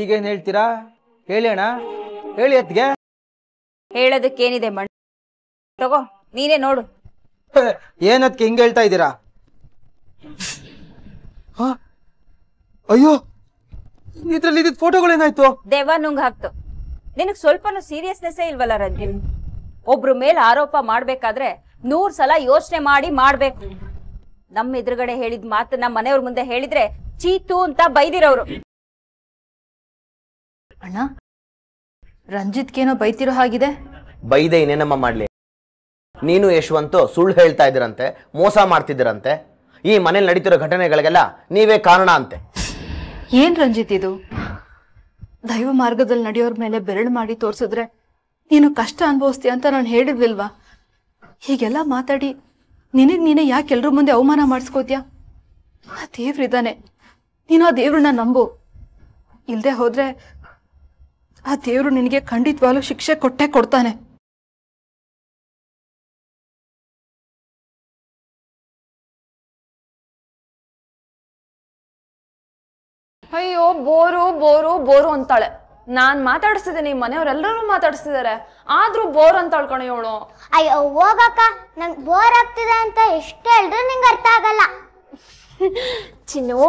ಈಗೇನ್ ಹೇಳ್ತೀರಾ ಹೇಳಿ ಅಣ್ಣ ಹೇಳಿ ಅತ್ಗೆ ಹೇಳೋದಕ್ಕೇನಿದೆ ಮಣ್ಣ ತಗೋ ನೀನೇ ನೋಡು ಏನದ್ಕೆ ಹಿಂಗ ಹೇಳ್ತಾ ಇದ್ದೀರಾ ಅಯ್ಯೋ ಇದ್ರಲ್ಲಿ ಏನಾಯ್ತು ದೇವ ದೇವಾನುಂಗ್ ಹಾಕ್ತು ನಿನಗ್ ಸ್ವಲ್ಪನೂ ಸೀರಿಯಸ್ನೆಸ್ ಇಲ್ವಲ್ಲ ರಂಜಿನ್ ಒಬ್ರು ಮೇಲೆ ಆರೋಪ ಮಾಡ್ಬೇಕಾದ್ರೆ ನೂರ್ ಸಲ ಯೋಚನೆ ಮಾಡಿ ಮಾಡ್ಬೇಕು ನಮ್ಮ ಎದುರುಗಡೆ ಹೇಳಿದ ಮಾತು ನಮ್ಮ ಮನೆಯವ್ರ ಮುಂದೆ ಹೇಳಿದ್ರೆ ಚೀತು ಅಂತ ಬೈದಿರವ್ರು ಅಣ್ಣ ರಂಜಿತ್ಗೇನೋ ಬೈತಿರೋ ಹಾಗಿದೆ ಬೈದೆ ಇನ್ನೇನಮ್ಮ ಮಾಡ್ಲಿ ನೀನು ಯಶವಂತು ಸುಳ್ಳು ಹೇಳ್ತಾ ಇದ್ರಂತೆ ಮೋಸ ಮಾಡ್ತಿದ್ದೀರಂತೆ ಈ ಮನೇಲಿ ನಡೀತಿರೋ ಘಟನೆಗಳಿಗೆಲ್ಲ ನೀವೇ ಕಾರಣ ಅಂತೆ ಏನ್ ರಂಜಿತ್ ಇದು ದೈವ ಮಾರ್ಗದಲ್ಲಿ ನಡೆಯೋರ ಮೇಲೆ ಬೆರಳು ಮಾಡಿ ತೋರಿಸಿದ್ರೆ ನೀನು ಕಷ್ಟ ಅನುಭವಿಸ್ತೀಯ ಅಂತ ನಾನು ಹೇಳಿದ್ವಿಲ್ವಾ ಹೀಗೆಲ್ಲ ಮಾತಾಡಿ ನಿನಗೆ ನೀನೆ ಯಾಕೆ ಎಲ್ರ ಮುಂದೆ ಅವಮಾನ ಮಾಡಿಸ್ಕೋತೀಯ ಆ ದೇವ್ರಿದ್ದಾನೆ ನೀನು ಆ ದೇವ್ರನ್ನ ನಂಬು ಇಲ್ಲದೆ ಹೋದ್ರೆ ಆ ದೇವ್ರು ನಿನಗೆ ಖಂಡಿತವಾಗ್ಲೂ ಶಿಕ್ಷೆ ಕೊಟ್ಟೆ ಕೊಡ್ತಾನೆ ಅಯ್ಯೋ ಬೋರು ಬೋರು ಬೋರು ಅಂತಾಳೆ ನಾನ್ ಮಾತಾಡಿಸ್ತಿದ್ದೀನಿ ಮನೆಯವರೆಲ್ಲರೂ ಮಾತಾಡಿಸ್ತಿದ್ದಾರೆ ಆದ್ರೂ ಬೋರ್ ಅಂತ ಅಳ್ಕೊಣ ಇವಳು ಅಯ್ಯೋ ಹೋಗಕ್ಕ ನಂಗೆ ಬೋರ್ ಆಗ್ತಿದೆ ಅಂತ ಎಷ್ಟು ಹೇಳಿದ್ರು ನಿಂಗೆ ಅರ್ಥ ಆಗಲ್ಲ ಚಿನ್ನು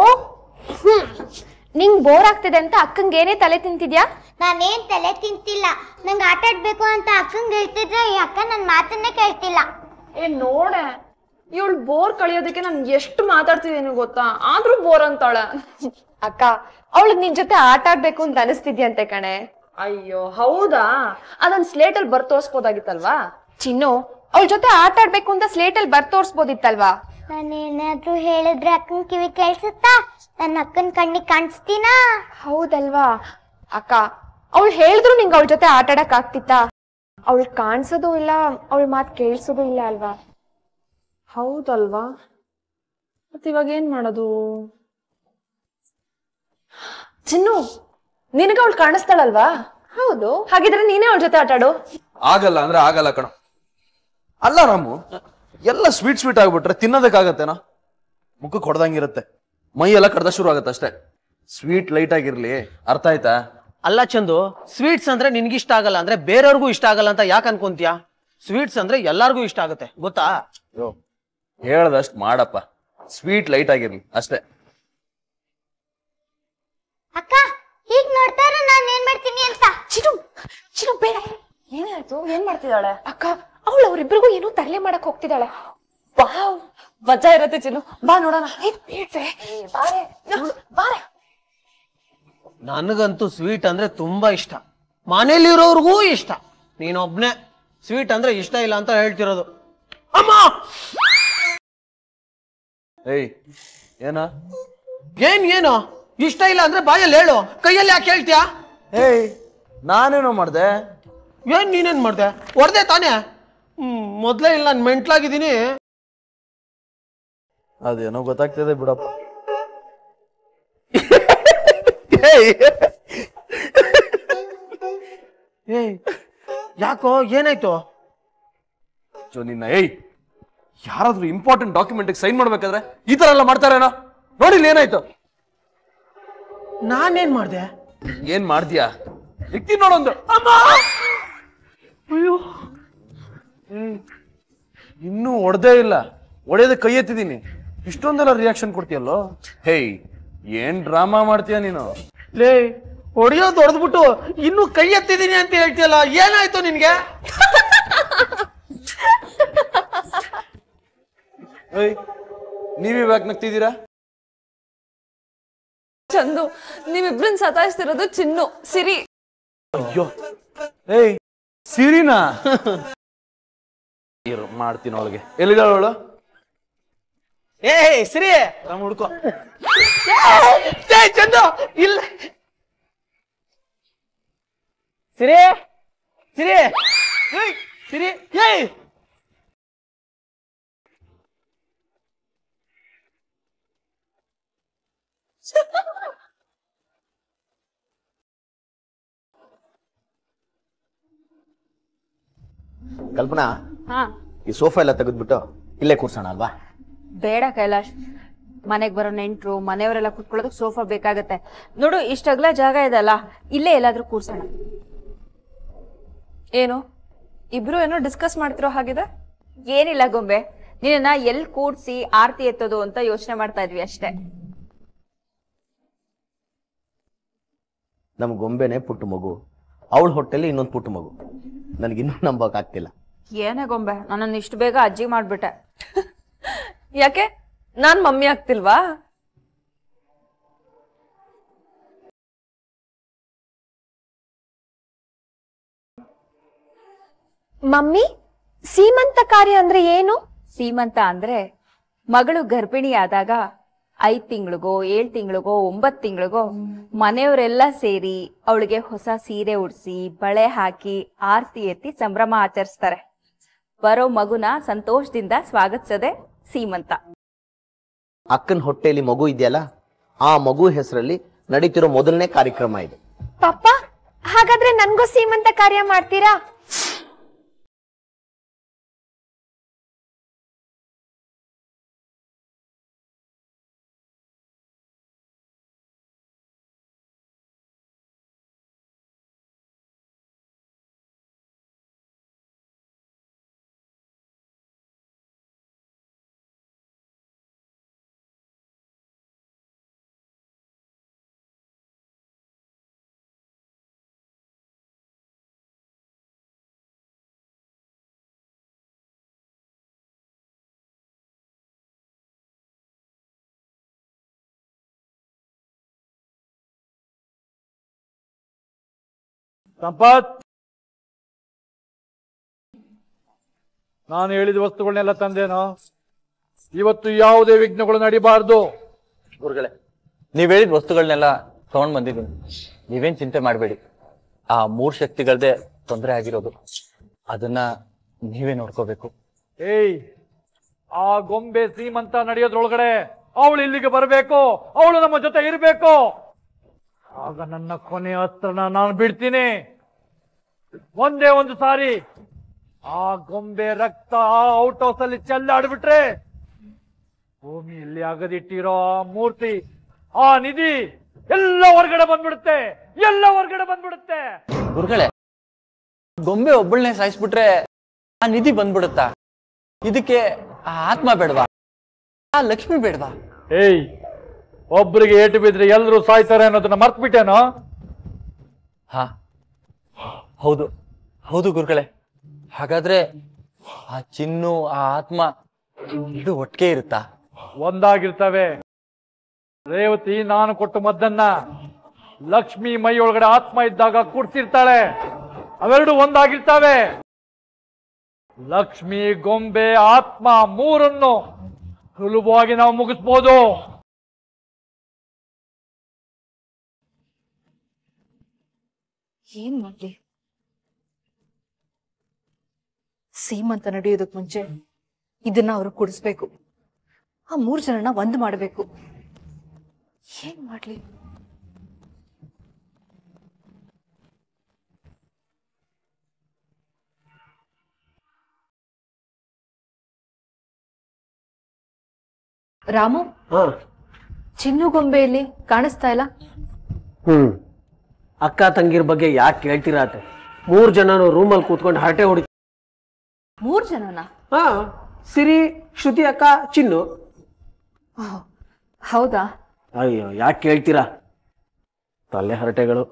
ನಿಂಗೆ ಬೋರ್ ಆಗ್ತಿದೆ ಅಂತ ಅಕ್ಕಂಗೇನೇ ತಲೆ ತಿಂತಿದ್ಯಾ ನಾನೇನ್ ತಲೆ ತಿಂತಿಲ್ಲ ನಂಗೆ ಆಟಾಡ್ಬೇಕು ಅಂತ ಅಕ್ಕಂಗೆ ಹೇಳ್ತಿದ್ರೆ ಈ ಅಕ್ಕ ನನ್ನ ಮಾತನ್ನೇ ಕೇಳ್ತಿಲ್ಲ ಏ ನೋಡ ಇವಳು ಬೋರ್ ಕಳಿಯೋದಕ್ಕೆ ನಾನು ಎಷ್ಟು ಮಾತಾಡ್ತಿದ್ದೀನಿ ಗೊತ್ತಾ ಆದ್ರೂ ಬೋರ್ ಅಂತಾಳ ಅಕ್ಕ ಅವಳು ನಿನ್ ಜೊತೆ ಆಟ ಆಡ್ಬೇಕು ಅಂತ ಅನಿಸ್ತಿದ್ಯಂತೆ ಕಣೆ ಅಯ್ಯೋ ಹೌದಾ ಅದನ್ ಸ್ಲೇಟ್ ಅಲ್ಲಿ ಬರ್ ತೋರ್ಸ್ಬೋದಾಗಿತ್ತಲ್ವಾ ಚಿನ್ನು ಅವಳ ಜೊತೆ ಆಟ ಆಡ್ಬೇಕು ಅಂತ ಸ್ಲೇಟ್ ಅಲ್ಲಿ ಬರ್ ತೋರ್ಸ್ಬೋದಿತ್ತಲ್ವಾ ನಾನೇನಾದ್ರೂ ಹೇಳಿದ್ರೆ ಅಕ್ಕನ ಕಿವಿ ಕೇಳಿಸುತ್ತಾ ನನ್ನ ಅಕ್ಕನ ಕಣ್ಣಿಗೆ ಕಾಣಿಸ್ತೀನ ಹೌದಲ್ವಾ ಅಕ್ಕ ಅವಳು ಹೇಳಿದ್ರು ನಿಂಗೆ ಅವಳ ಜೊತೆ ಆಟ ಆಡಕ್ ಆಗ್ತಿತ್ತಾ ಅವಳು ಕಾಣಿಸೋದು ಇಲ್ಲ ಅವಳ ಮಾತು ಕೇಳಿಸೋದು ಇಲ್ಲ ಅಲ್ವಾ ಹೌದಲ್ವಾ ಮತ್ತೆ ಇವಾಗ ಏನ್ ಮಾಡೋದು ಚಿನ್ನು ನಿನಗೆ ಅವಳು ಕಾಣಿಸ್ತಾಳಲ್ವಾ ಹೌದು ಹಾಗಿದ್ರೆ ನೀನೇ ಅವಳ ಜೊತೆ ಆಟಾಡು ಆಗಲ್ಲ ಅಂದ್ರೆ ಆಗಲ್ಲ ಕಣ ಅಲ್ಲ ರಾಮು ಎಲ್ಲ ಸ್ವೀಟ್ ಸ್ವೀಟ್ ಆಗ್ಬಿಟ್ರೆ ತಿನ್ನೋದಕ್ಕಾಗತ್ತೇನೋ ಮುಖ ಹೊಡೆದಂಗಿರುತ್ತೆ ಮೈ ಎಲ್ಲ ಕಡ್ದ ಶುರು ಆಗತ್ತೆ ಅಷ್ಟೇ ಸ್ವೀಟ್ ಲೈಟ್ ಆಗಿರ್ಲಿ ಅರ್ಥ ಆಯ್ತಾ ಅಲ್ಲ ಚಂದು ಸ್ವೀಟ್ಸ್ ಅಂದ್ರೆ ನಿನ್ಗಿಷ್ಟ ಆಗಲ್ಲ ಅಂದ್ರೆ ಬೇರೆಯವ್ರಿಗೂ ಇಷ್ಟ ಆಗಲ್ಲ ಅಂತ ಯಾಕೆ ಅನ್ಕೊಂತೀಯ ಸ್ವೀಟ್ಸ್ ಅಂದ್ರೆ ಎಲ್ಲಾರ್ಗೂ ಇಷ್ಟ ಆಗುತ್ತೆ ಗೊತ್ತಾ ಹೇಳ್ದಷ್ಟು ಮಾಡಪ್ಪ ಸ್ವೀಟ್ ಲೈಟ್ ಆಗಿರ್ಲಿ ಅಷ್ಟೇ ಅಕ್ಕ ಈಗ ನೋಡ್ತಾರ ನಾನು ಏನ್ ಮಾಡ್ತೀನಿ ಅಂತ ಚಿರು ಚಿರು ಬೇಡ ಏನಾಯ್ತು ಏನ್ ಮಾಡ್ತಿದ್ದಾಳೆ ಅಕ್ಕ ಅವಳು ಅವ್ರಿಬ್ರಿಗೂ ಏನೋ ತರಲೆ ಮಾಡಕ್ ಹೋಗ್ತಿದ್ದಾಳೆ ವಾವ್ ಮಜಾ ಇರತ್ತೆ ಚಿನ್ನು ಬಾ ನೋಡೋಣ ಬಾರೆ ಬಾರೆ ನನಗಂತೂ ಸ್ವೀಟ್ ಅಂದ್ರೆ ತುಂಬಾ ಇಷ್ಟ ಮನೇಲಿರೋರ್ಗೂ ಇಷ್ಟ ನೀನೊಬ್ನೇ ಸ್ವೀಟ್ ಅಂದ್ರೆ ಇಷ್ಟ ಇಲ್ಲ ಅಂತ ಹೇಳ್ತಿರೋದು ಅಮ್ಮ ಏಯ್ ಏನ ಏನ್ ಏನು ಇಷ್ಟ ಇಲ್ಲ ಅಂದ್ರೆ ಬಾಯಲ್ಲಿ ಹೇಳು ಕೈಯಲ್ಲಿ ಯಾಕೆ ಹೇಳ್ತೀಯಾ ಏಯ್ ನಾನೇನೋ ಮಾಡ್ದೆ ಏನ್ ನೀನೇನ್ ಮಾಡ್ದೆ ಹೊಡೆದೆ ತಾನೇ ಹ್ಮ್ ಮೊದಲೇ ಇಲ್ಲ ನಾನು ಮೆಂಟ್ಲಾಗಿದ್ದೀನಿ ಅದೇನೋ ಗೊತ್ತಾಗ್ತದೆ ಬಿಡಪ್ಪ ಏಯ್ ಯಾಕೋ ಏನಾಯ್ತು ನಿನ್ನ ಏಯ್ ಯಾರಾದ್ರೂ ಇಂಪಾರ್ಟೆಂಟ್ ಡಾಕ್ಯುಮೆಂಟ್ ಸೈನ್ ಮಾಡ್ಬೇಕಾದ್ರೆ ಈ ತರ ಎಲ್ಲ ಮಾಡ್ತಾರೇನೋ ನೋಡಿ ಏನಾಯ್ತು ನಾನೇನ್ ಮಾಡ್ದೆ ಏನ್ ಮಾಡ್ದ್ಯಾ ಇಕ್ತಿ ನೋಡೊಂದು ಅಯ್ಯೋ ಇನ್ನೂ ಹೊಡೆದೇ ಇಲ್ಲ ಒಡೆಯದ ಕೈ ಎತ್ತಿದೀನಿ ಇಷ್ಟೊಂದೆಲ್ಲ ರಿಯಾಕ್ಷನ್ ಕೊಡ್ತೀಯಲ್ಲೋ ಹೇಯ್ ಏನ್ ಡ್ರಾಮಾ ಮಾಡ್ತೀಯ ನೀನು ಲೇ ಹೊಡೆಯೋದು ಹೊಡೆದ್ಬಿಟ್ಟು ಇನ್ನೂ ಕೈ ಎತ್ತಿದೀನಿ ಅಂತ ಹೇಳ್ತೀಯಲ್ಲ ಏನಾಯ್ತು ನಿನ್ಗೆ ಏಯ್ ನೀವೇ ಇವಾಗ ನಗ್ತಿದ್ದೀರಾ ಚಂದು ನೀವಿಬ್ರನ್ ಸತಾಯಿಸ್ತಿರೋದು ಚಿನ್ನು ಸಿರಿ ಅಯ್ಯೋ ಏಯ್ ಸಿರಿನಾ ಇರು ಮಾಡ್ತೀನಿ ಅವಳಿಗೆ ಎಲ್ಲಿದ್ದಾಳು ಏ ಸಿರಿ ನಮ್ಮ ಹುಡ್ಕೋ ಚಂದು ಇಲ್ಲ ಸಿರಿ ಸಿರಿ ಸಿರಿ ಏಯ್ ಕಲ್ಪನಾ ಹಾ ಈ ಸೋಫಾ ಎಲ್ಲ ತೆಗೆದ್ಬಿಟ್ಟು ಇಲ್ಲೇ ಕೂರ್ಸೋಣ ಅಲ್ವಾ ಬೇಡ ಕೈಲಾಶ್ ಮನೆಗ್ ಬರೋ ನೆಂಟ್ರು ಮನೆಯವರೆಲ್ಲ ಕುತ್ಕೊಳ್ಳೋದಕ್ಕೆ ಸೋಫಾ ಬೇಕಾಗತ್ತೆ ನೋಡು ಇಷ್ಟಗ್ಲ ಜಾಗ ಇದೆ ಅಲ್ಲ ಇಲ್ಲೇ ಎಲ್ಲಾದ್ರೂ ಕೂರ್ಸೋಣ ಏನು ಇಬ್ರು ಏನೋ ಡಿಸ್ಕಸ್ ಮಾಡ್ತಿರೋ ಹಾಗಿದ ಏನಿಲ್ಲ ಗೊಂಬೆ ನಿನ್ನ ಎಲ್ಲಿ ಕೂಡ್ಸಿ ಆರ್ತಿ ಎತ್ತೋದು ಅಂತ ಯೋಚನೆ ಮಾಡ್ತಾ ಇದ್ವಿ ಅಷ್ಟೇ ನಮ್ಮ ಗೊಂಬೆನೇ ಪುಟ್ಟ ಮಗು ಅವಳ ಹೊಟ್ಟೆಲಿ ಇನ್ನೊಂದು ಪುಟ್ಟ ಮಗು ನನಗಿನ್ನೂ ಆಗ್ತಿಲ್ಲ ಏನೇ ಗೊಂಬೆ ನನ್ನನ್ನು ಇಷ್ಟು ಬೇಗ ಅಜ್ಜಿ ಮಾಡ್ಬಿಟ್ಟೆ ಯಾಕೆ ನಾನು ಮಮ್ಮಿ ಆಗ್ತಿಲ್ವಾ ಮಮ್ಮಿ ಸೀಮಂತ ಕಾರ್ಯ ಅಂದ್ರೆ ಏನು ಸೀಮಂತ ಅಂದ್ರೆ ಮಗಳು ಗರ್ಭಿಣಿಯಾದಾಗ ಐದ್ ತಿಂಗಳಿಗೋ ಏಳ್ ತಿಂಗಳಿಗೋ ಒಂಬತ್ ತಿಂಗಳಿಗೋ ಮನೆಯವರೆಲ್ಲ ಸೇರಿ ಅವಳಿಗೆ ಹೊಸ ಸೀರೆ ಉಡಿಸಿ ಬಳೆ ಹಾಕಿ ಆರ್ತಿ ಎತ್ತಿ ಸಂಭ್ರಮ ಆಚರಿಸ್ತಾರೆ ಬರೋ ಮಗುನ ಸಂತೋಷದಿಂದ ಸ್ವಾಗತಿಸದೆ ಸೀಮಂತ ಅಕ್ಕನ ಹೊಟ್ಟೆಯಲ್ಲಿ ಮಗು ಇದೆಯಲ್ಲ ಆ ಮಗು ಹೆಸರಲ್ಲಿ ನಡೀತಿರೋ ಮೊದಲನೇ ಕಾರ್ಯಕ್ರಮ ಇದೆ ಪಾಪ ಹಾಗಾದ್ರೆ ನನ್ಗೂ ಸೀಮಂತ ಕಾರ್ಯ ಮಾಡ್ತೀರಾ ಸಂಪತ್ ನಾನು ಹೇಳಿದ ವಸ್ತುಗಳನ್ನೆಲ್ಲ ತಂದೇನು ಇವತ್ತು ಯಾವುದೇ ವಿಘ್ನಗಳು ನಡಿಬಾರ್ದು ಗುರುಗಳೇ ನೀವ್ ಹೇಳಿದ ವಸ್ತುಗಳನ್ನೆಲ್ಲ ತಗೊಂಡ್ ಬಂದಿದ್ದೀನಿ ನೀವೇನ್ ಚಿಂತೆ ಮಾಡಬೇಡಿ ಆ ಮೂರ್ ಶಕ್ತಿಗಳದೆ ತೊಂದರೆ ಆಗಿರೋದು ಅದನ್ನ ನೀವೇ ನೋಡ್ಕೋಬೇಕು ಏಯ್ ಆ ಗೊಂಬೆ ಸೀಮಂತ ನಡೆಯೋದ್ರೊಳಗಡೆ ಅವಳು ಇಲ್ಲಿಗೆ ಬರಬೇಕು ಅವಳು ನಮ್ಮ ಜೊತೆ ಇರಬೇಕು ಆಗ ನನ್ನ ಕೊನೆಯ ಅಸ್ತ್ರನ ನಾನು ಬಿಡ್ತೀನಿ ಒಂದೇ ಒಂದು ಸಾರಿ ಆ ಗೊಂಬೆ ರಕ್ತ ಔಟ್ ಹೌಸ್ ಅಲ್ಲಿ ಚೆಲ್ಲಾಡ್ಬಿಟ್ರೆ ಭೂಮಿಯಲ್ಲಿ ಅಗದಿಟ್ಟಿರೋ ಆ ಮೂರ್ತಿ ಆ ನಿಧಿ ಎಲ್ಲ ಹೊರಗಡೆ ಬಂದ್ಬಿಡುತ್ತೆ ಎಲ್ಲ ಹೊರಗಡೆ ಬಂದ್ಬಿಡುತ್ತೆ ಗುರುಗಳೇ ಗೊಂಬೆ ಒಬ್ಬಳನ್ನೇ ಸಾಯಿಸ್ಬಿಟ್ರೆ ಆ ನಿಧಿ ಬಂದ್ಬಿಡುತ್ತಾ ಇದಕ್ಕೆ ಆ ಆತ್ಮ ಬೇಡವಾ ಆ ಲಕ್ಷ್ಮಿ ಬೇಡವಾ ಏಯ್ ಒಬ್ರಿಗೆ ಏಟು ಬಿದ್ರೆ ಎಲ್ಲರೂ ಸಾಯ್ತಾರೆ ಅನ್ನೋದನ್ನ ಮರ್ತ್ಬಿಟ್ಟೇನೋ ಹಾ ಹೌದು ಹೌದು ಗುರುಗಳೇ ಹಾಗಾದ್ರೆ ಆ ಚಿನ್ನು ಆ ಆತ್ಮ ಇದು ಒಟ್ಟಿಗೆ ಇರುತ್ತಾ ಒಂದಾಗಿರ್ತವೆ ರೇವತಿ ನಾನು ಕೊಟ್ಟು ಮದ್ದನ್ನ ಲಕ್ಷ್ಮಿ ಒಳಗಡೆ ಆತ್ಮ ಇದ್ದಾಗ ಕೂಡ್ಸಿರ್ತಾಳೆ ಅವೆರಡು ಒಂದಾಗಿರ್ತವೆ ಲಕ್ಷ್ಮಿ ಗೊಂಬೆ ಆತ್ಮ ಮೂರನ್ನು ಸುಲಭವಾಗಿ ನಾವು ಮುಗಿಸ್ಬೋದು ಏನ್ ಮಾಡ್ಲಿ ಸೀಮಂತ ನಡೆಯೋದಕ್ ಮುಂಚೆ ಇದನ್ನ ಅವರು ಕುಡಿಸ್ಬೇಕು ಆ ಮೂರ್ ಜನನ ಒಂದ್ ಮಾಡಬೇಕು ಏನ್ ಮಾಡ್ಲಿ ರಾಮು ಚಿನ್ನು ಗೊಂಬೆಯಲ್ಲಿ ಕಾಣಿಸ್ತಾ ಇಲ್ಲ ಹ್ಮ್ ಅಕ್ಕ ತಂಗಿರ್ ಬಗ್ಗೆ ಯಾಕೆ ಕೇಳ್ತೀರಾ ಮೂರ್ ಜನನು ರೂಮಲ್ಲಿ ಕೂತ್ಕೊಂಡು ಹರಟೆ ಹೊಡಿತ ಮೂರ್ ಜನನ ಸಿರಿ ಶ್ರುತಿ ಅಕ್ಕ ಚಿನ್ನು ಹೌದಾ ಅಯ್ಯೋ ಯಾಕೆ ಕೇಳ್ತೀರಾ ತಲೆ ಹರಟೆಗಳು